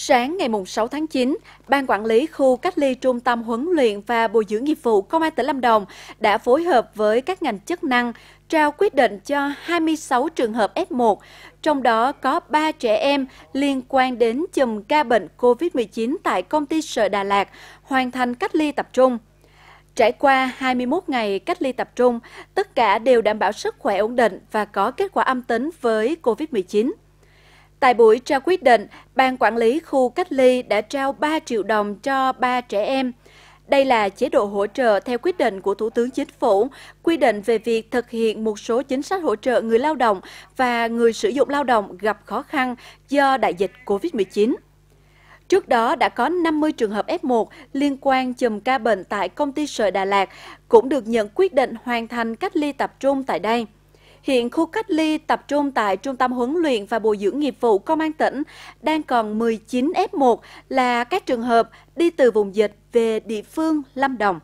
Sáng ngày 6 tháng 9, Ban Quản lý Khu Cách ly Trung tâm Huấn luyện và Bồi dưỡng Nghiệp vụ Công an tỉnh Lâm Đồng đã phối hợp với các ngành chức năng trao quyết định cho 26 trường hợp F1, trong đó có 3 trẻ em liên quan đến chùm ca bệnh COVID-19 tại công ty Sở Đà Lạt, hoàn thành cách ly tập trung. Trải qua 21 ngày cách ly tập trung, tất cả đều đảm bảo sức khỏe ổn định và có kết quả âm tính với COVID-19. Tại buổi trao quyết định, Ban Quản lý khu cách ly đã trao 3 triệu đồng cho 3 trẻ em. Đây là chế độ hỗ trợ theo quyết định của Thủ tướng Chính phủ, quy định về việc thực hiện một số chính sách hỗ trợ người lao động và người sử dụng lao động gặp khó khăn do đại dịch COVID-19. Trước đó đã có 50 trường hợp F1 liên quan chùm ca bệnh tại công ty sợi Đà Lạt cũng được nhận quyết định hoàn thành cách ly tập trung tại đây. Hiện khu cách ly tập trung tại Trung tâm Huấn luyện và Bồi dưỡng nghiệp vụ Công an tỉnh đang còn 19 F1 là các trường hợp đi từ vùng dịch về địa phương Lâm Đồng.